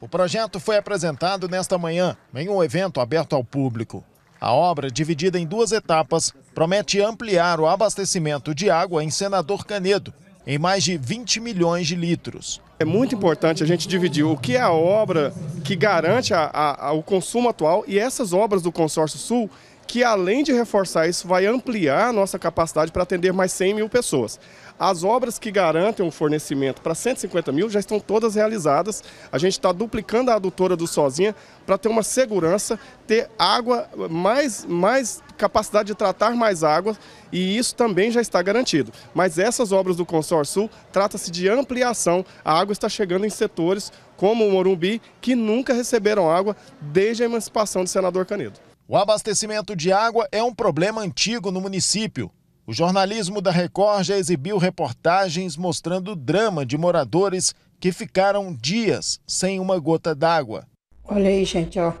O projeto foi apresentado nesta manhã, em um evento aberto ao público. A obra, dividida em duas etapas, promete ampliar o abastecimento de água em Senador Canedo, em mais de 20 milhões de litros. É muito importante a gente dividir o que é a obra que garante a, a, a, o consumo atual e essas obras do Consórcio Sul que além de reforçar isso, vai ampliar a nossa capacidade para atender mais 100 mil pessoas. As obras que garantem o fornecimento para 150 mil já estão todas realizadas. A gente está duplicando a adutora do Sozinha para ter uma segurança, ter água, mais, mais capacidade de tratar mais água e isso também já está garantido. Mas essas obras do consórcio Sul trata-se de ampliação. A água está chegando em setores como o Morumbi, que nunca receberam água desde a emancipação do senador Canedo. O abastecimento de água é um problema antigo no município. O jornalismo da Record já exibiu reportagens mostrando o drama de moradores que ficaram dias sem uma gota d'água. Olha aí, gente, ó.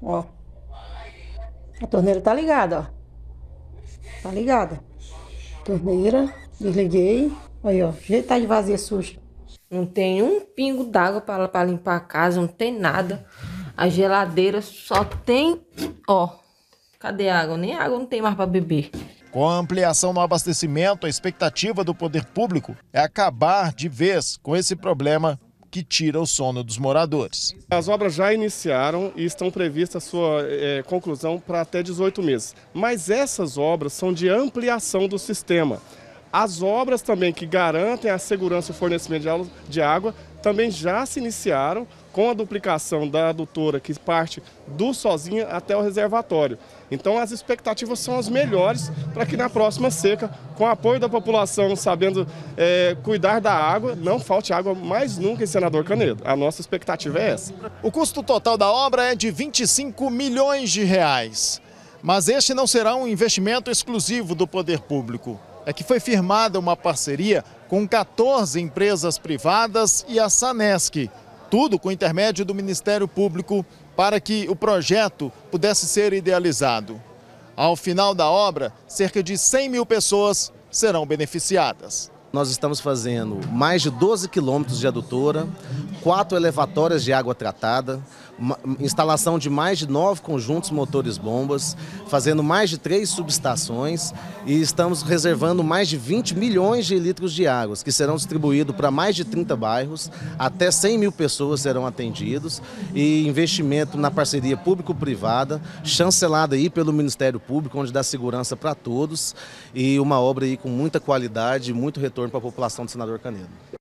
Ó. A torneira tá ligada, ó. Tá ligada. Torneira, desliguei. Aí, ó. Jeito tá de vazia sujo. Não tem um pingo d'água para limpar a casa, não tem nada. A geladeira só tem, ó, cadê a água? Nem água não tem mais para beber. Com a ampliação no abastecimento, a expectativa do poder público é acabar de vez com esse problema que tira o sono dos moradores. As obras já iniciaram e estão previstas sua é, conclusão para até 18 meses. Mas essas obras são de ampliação do sistema. As obras também que garantem a segurança e o fornecimento de água também já se iniciaram com a duplicação da adutora que parte do Sozinha até o reservatório. Então as expectativas são as melhores para que na próxima seca, com o apoio da população, sabendo é, cuidar da água, não falte água mais nunca em Senador Canedo. A nossa expectativa é essa. O custo total da obra é de 25 milhões de reais. Mas este não será um investimento exclusivo do poder público. É que foi firmada uma parceria com 14 empresas privadas e a Sanesc, tudo com o intermédio do Ministério Público para que o projeto pudesse ser idealizado. Ao final da obra, cerca de 100 mil pessoas serão beneficiadas. Nós estamos fazendo mais de 12 quilômetros de adutora, quatro elevatórias de água tratada, instalação de mais de nove conjuntos motores bombas, fazendo mais de três subestações e estamos reservando mais de 20 milhões de litros de água que serão distribuídos para mais de 30 bairros, até 100 mil pessoas serão atendidos e investimento na parceria público-privada, chancelada aí pelo Ministério Público, onde dá segurança para todos e uma obra aí com muita qualidade e muito retorno para a população do Senador Canedo.